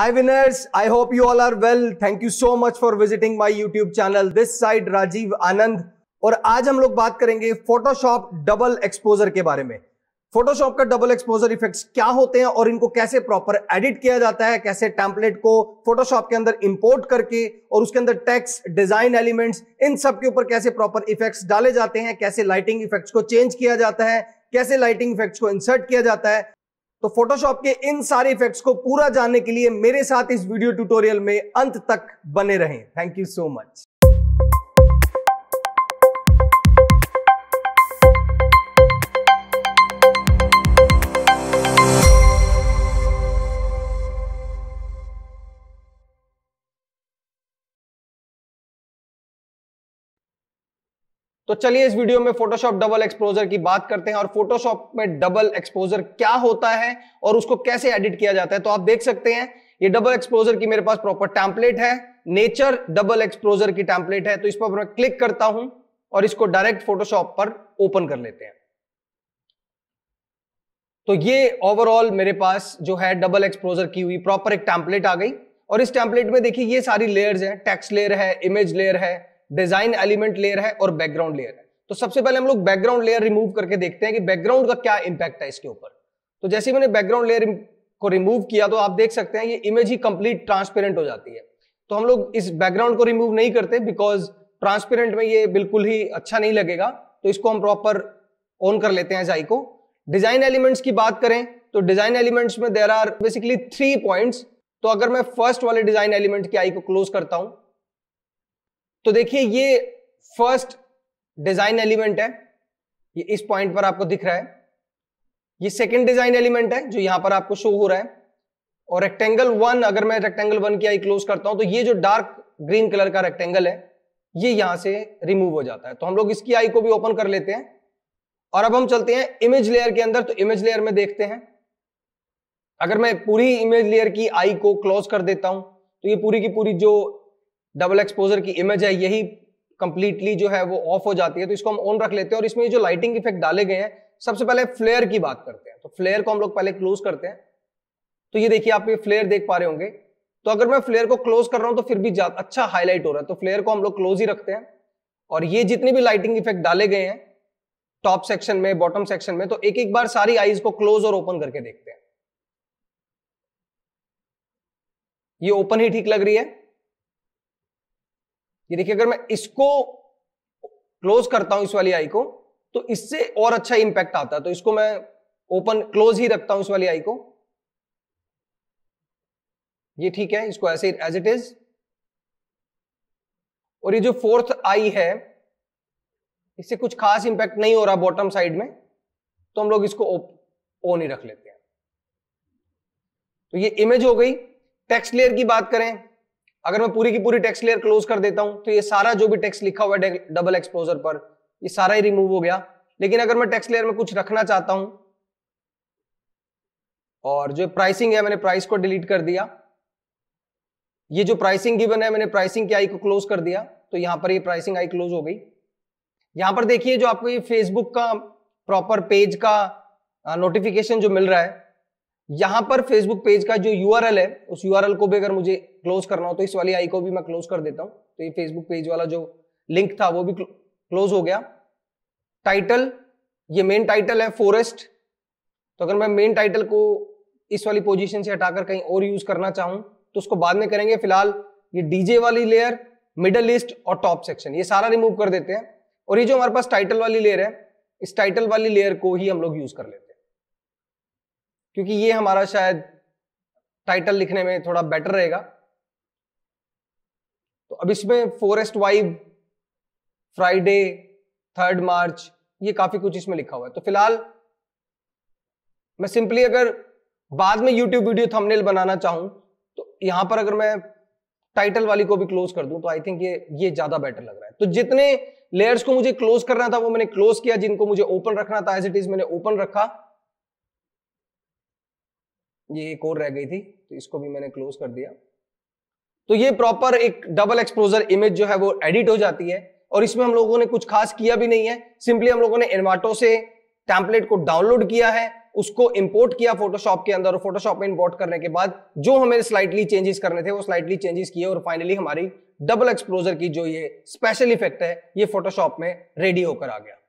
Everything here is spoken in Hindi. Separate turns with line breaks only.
Hi winners, I hope you all are well. Thank you so much for visiting my YouTube channel. This side Rajiv Anand और आज हम लोग बात करेंगे Photoshop double exposure के बारे में Photoshop का double exposure effects क्या होते हैं और इनको कैसे proper edit किया जाता है कैसे template को Photoshop के अंदर import करके और उसके अंदर text, design elements, इन सब के ऊपर कैसे proper effects डाले जाते हैं कैसे lighting effects को change किया जाता है कैसे लाइटिंग इफेक्ट्स को इंसर्ट किया जाता है तो फोटोशॉप के इन सारे इफेक्ट्स को पूरा जानने के लिए मेरे साथ इस वीडियो ट्यूटोरियल में अंत तक बने रहें थैंक यू सो मच तो चलिए इस वीडियो में फोटोशॉप डबल एक्सपोजर की बात करते हैं और फोटोशॉप में डबल एक्सपोजर क्या होता है और उसको कैसे एडिट किया जाता है तो आप देख सकते हैं ये डबल एक्सपोजर की मेरे पास प्रॉपर टैंपलेट है नेचर डबल एक्सपोजर की टैंपलेट है तो इस पर मैं क्लिक करता हूं और इसको डायरेक्ट फोटोशॉप पर ओपन कर लेते हैं तो ये ओवरऑल मेरे पास जो है डबल एक्सपोजर की हुई प्रॉपर एक टैंपलेट आ गई और इस टैंपलेट में देखिए ये सारी लेयर्स हैं टेक्स्ट लेयर है इमेज लेयर है डिजाइन एलिमेंट लेयर है और बैकग्राउंड लेयर है तो सबसे पहले हम लोग बैकग्राउंड लेयर रिमूव करके देखते हैं कि बैकग्राउंड का क्या इंपैक्ट है इसके ऊपर तो जैसे मैंने बैकग्राउंड लेयर को रिमूव किया तो आप देख सकते हैं ये इमेज ही कंप्लीट ट्रांसपेरेंट हो जाती है तो हम लोग इस बैकग्राउंड को रिमूव नहीं करते बिकॉज ट्रांसपेरेंट में ये बिल्कुल ही अच्छा नहीं लगेगा तो इसको हम प्रॉपर ऑन कर लेते हैं जाई को डिजाइन एलिमेंट्स की बात करें तो डिजाइन एलिमेंट्स में there are basically three points तो अगर मैं फर्स्ट वाले डिजाइन एलिमेंट की आई को क्लोज करता हूं तो देखिए ये फर्स्ट डिजाइन एलिमेंट है ये इस पॉइंट पर आपको दिख रहा है ये सेकंड डिजाइन एलिमेंट है जो यहां पर आपको शो हो रहा है और रेक्टेंगल वन अगर मैं रेक्टेंगल वन की आई क्लोज करता हूं तो ये जो डार्क ग्रीन कलर का रेक्टेंगल है ये यहां से रिमूव हो जाता है तो हम लोग इसकी आई को भी ओपन कर लेते हैं और अब हम चलते हैं इमेज लेयर के अंदर तो इमेज लेयर में देखते हैं अगर मैं पूरी इमेज लेयर की आई को क्लोज कर देता हूं तो ये पूरी की पूरी जो डबल एक्सपोजर की इमेज है यही कंप्लीटली जो है वो ऑफ हो जाती है तो इसको हम ऑन रख लेते हैं और इसमें जो लाइटिंग इफेक्ट डाले गए हैं सबसे पहले फ्लेयर की बात करते हैं तो फ्लेयर को हम लोग पहले क्लोज करते हैं तो ये देखिए आप ये फ्लेयर देख पा रहे होंगे तो अगर मैं फ्लेयर को क्लोज कर रहा हूं तो फिर भी अच्छा हाईलाइट हो रहा है तो फ्लेयर को हम लोग क्लोज ही रखते हैं और ये जितनी भी लाइटिंग इफेक्ट डाले गए हैं टॉप सेक्शन में बॉटम सेक्शन में तो एक एक बार सारी आईज को क्लोज और ओपन करके देखते हैं ये ओपन ही ठीक लग रही है ये देखिए अगर मैं इसको क्लोज करता हूं इस वाली आई को तो इससे और अच्छा इंपैक्ट आता है तो इसको मैं ओपन क्लोज ही रखता हूं इस वाली आई को ये ठीक है इसको ऐसे एज इट इज और ये जो फोर्थ आई है इससे कुछ खास इंपैक्ट नहीं हो रहा बॉटम साइड में तो हम लोग इसको ओन ही रख लेते हैं तो ये इमेज हो गई टेक्स्ट लेयर की बात करें अगर मैं पूरी की पूरी टेक्स्ट लेयर क्लोज कर देता हूं तो ये सारा जो भी टेक्स्ट लिखा हुआ है डबल एक्सपोजर पर ये सारा ही रिमूव हो गया लेकिन अगर मैं टेक्स्ट लेयर में कुछ रखना चाहता हूं और जो प्राइसिंग है मैंने प्राइस को डिलीट कर दिया ये जो प्राइसिंग गिवन है मैंने प्राइसिंग की आई को क्लोज कर दिया तो यहां पर ये प्राइसिंग आई क्लोज हो गई यहां पर देखिए जो आपको ये फेसबुक का प्रॉपर पेज का नोटिफिकेशन uh, जो मिल रहा है यहां पर फेसबुक पेज का जो यू है उस यू को भी अगर मुझे क्लोज करना हो तो इस वाली आई को भी मैं क्लोज कर देता हूं तो ये फेसबुक पेज वाला जो लिंक था वो भी क्लोज हो गया टाइटल ये मेन टाइटल है फॉरेस्ट तो अगर मैं मेन टाइटल को इस वाली पोजीशन से हटाकर कहीं और यूज करना चाहूं तो उसको बाद में करेंगे फिलहाल ये डीजे वाली लेयर मिडल लिस्ट और टॉप सेक्शन ये सारा रिमूव कर देते हैं और ये जो हमारे पास टाइटल वाली लेयर है इस टाइटल वाली लेयर को ही हम लोग यूज कर लेते हैं क्योंकि ये हमारा शायद टाइटल लिखने में थोड़ा बेटर रहेगा तो अब इसमें forest vibe Friday third March ये काफी कुछ इसमें लिखा हुआ है तो फिलहाल मैं सिंपली अगर बाद में YouTube वीडियो थंबनेल बनाना चाहूं तो यहां पर अगर मैं टाइटल वाली को भी क्लोज कर दूं तो आई थिंक ये ये ज्यादा बेटर लग रहा है तो जितने लेयर्स को मुझे क्लोज करना था वो मैंने क्लोज किया जिनको मुझे ओपन रखना था एज इट इज मैंने ओपन रखा ये एक और रह गई थी तो इसको भी मैंने क्लोज कर दिया तो ये प्रॉपर एक डबल एक्सपोजर इमेज जो है वो एडिट हो जाती है और इसमें हम लोगों ने कुछ खास किया भी नहीं है सिंपली हम लोगों ने एनवाटो से टैंपलेट को डाउनलोड किया है उसको इंपोर्ट किया फोटोशॉप के अंदर और फोटोशॉप में इंपोर्ट करने के बाद जो हमें स्लाइटली चेंजेस करने थे वो स्लाइटली चेंजेस किए और फाइनली हमारी डबल एक्सप्लोजर की जो ये स्पेशल इफेक्ट है ये फोटोशॉप में रेडी होकर आ गया